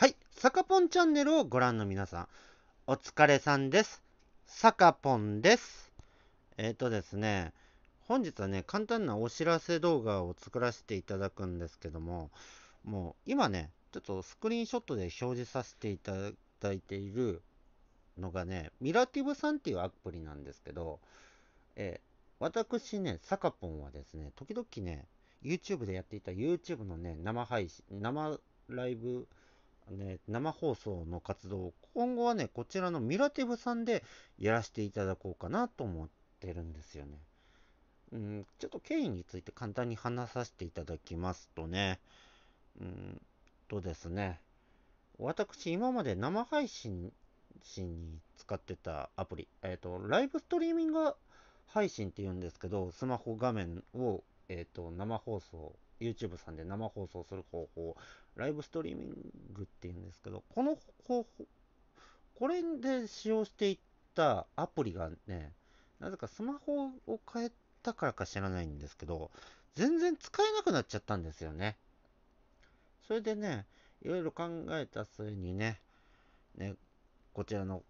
はい、サカポンチャンネルをご覧の皆さん、お疲れさんです。サカポンです。えっ、ー、とですね、本日はね、簡単なお知らせ動画を作らせていただくんですけども、もう今ね、ちょっとスクリーンショットで表示させていただいているのがね、ミラティブさんっていうアプリなんですけど、えー、私ね、サカポンはですね、時々ね、YouTube でやっていた YouTube のね、生配信、生ライブね、生放送の活動を今後はね、こちらのミラティブさんでやらせていただこうかなと思ってるんですよね。うん、ちょっと経緯について簡単に話させていただきますとね、うんとですね、私今まで生配信に使ってたアプリ、えっ、ー、と、ライブストリーミング配信っていうんですけど、スマホ画面を、えっ、ー、と、生放送 YouTube さんで生放送する方法、ライブストリーミングっていうんですけど、この方法、これで使用していったアプリがね、なぜかスマホを変えたからか知らないんですけど、全然使えなくなっちゃったんですよね。それでね、いろいろ考えた末にね、ね、こちらの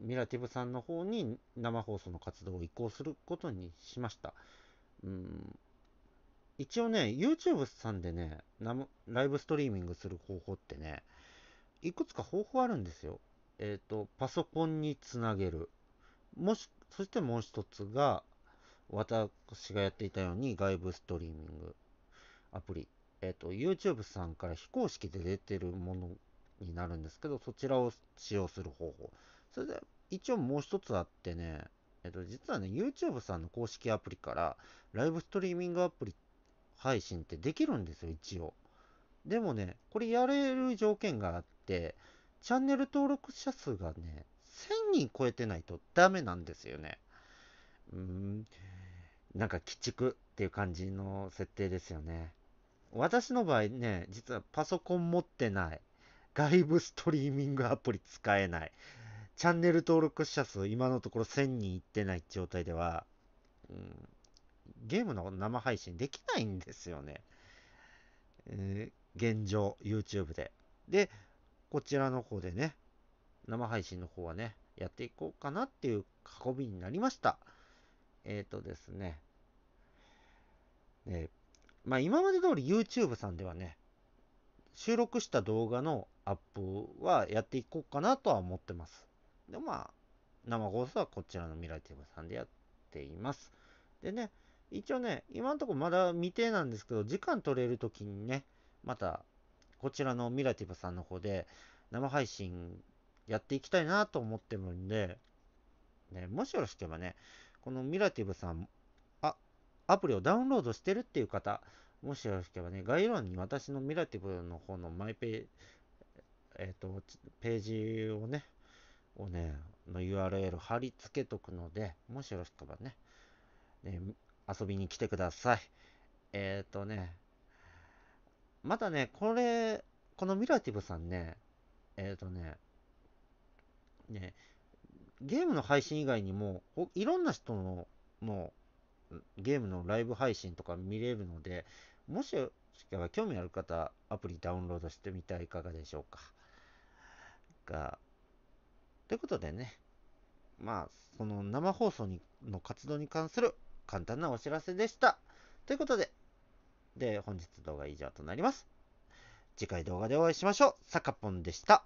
ミラティブさんの方に生放送の活動を移行することにしました。うん一応ね、YouTube さんでね、ライブストリーミングする方法ってね、いくつか方法あるんですよ。えっ、ー、と、パソコンにつなげる。もし、そしてもう一つが、私がやっていたように外部ストリーミングアプリ。えっ、ー、と、YouTube さんから非公式で出てるものになるんですけど、そちらを使用する方法。それで、一応もう一つあってね、えっ、ー、と、実はね、YouTube さんの公式アプリから、ライブストリーミングアプリっ配信ってできるんですよ、一応。でもね、これやれる条件があって、チャンネル登録者数がね、1000人超えてないとダメなんですよね。うーん、なんか鬼畜っていう感じの設定ですよね。私の場合ね、実はパソコン持ってない。外部ストリーミングアプリ使えない。チャンネル登録者数今のところ1000人いってない状態では、うん、ゲームの生配信できないんですよね。えー、現状、YouTube で。で、こちらの方でね、生配信の方はね、やっていこうかなっていう運びになりました。えっ、ー、とですね。えまあ、今まで通り YouTube さんではね、収録した動画のアップはやっていこうかなとは思ってます。で、まあ、生放送はこちらの未来テーブさんでやっています。でね、一応ね、今んとこまだ未定なんですけど、時間取れる時にね、また、こちらのミラティブさんの方で、生配信やっていきたいなと思ってるんで、ね、もしよろしければね、このミラティブさん、あ、アプリをダウンロードしてるっていう方、もしよろしければね、概要欄に私のミラティブの方のマイペジ、えっ、ー、と、ページをね、をね、の URL 貼り付けとくので、もしよろしければね、ね遊びに来てください。えっ、ー、とね、またね、これ、このミラティブさんね、えっ、ー、とね、ね、ゲームの配信以外にも、いろんな人ののゲームのライブ配信とか見れるので、もしか興味ある方、アプリダウンロードしてみてはいかがでしょうか。が、ということでね、まあ、その生放送にの活動に関する簡単なお知らせでした。ということで、で、本日動画以上となります。次回動画でお会いしましょう。サカポンでした。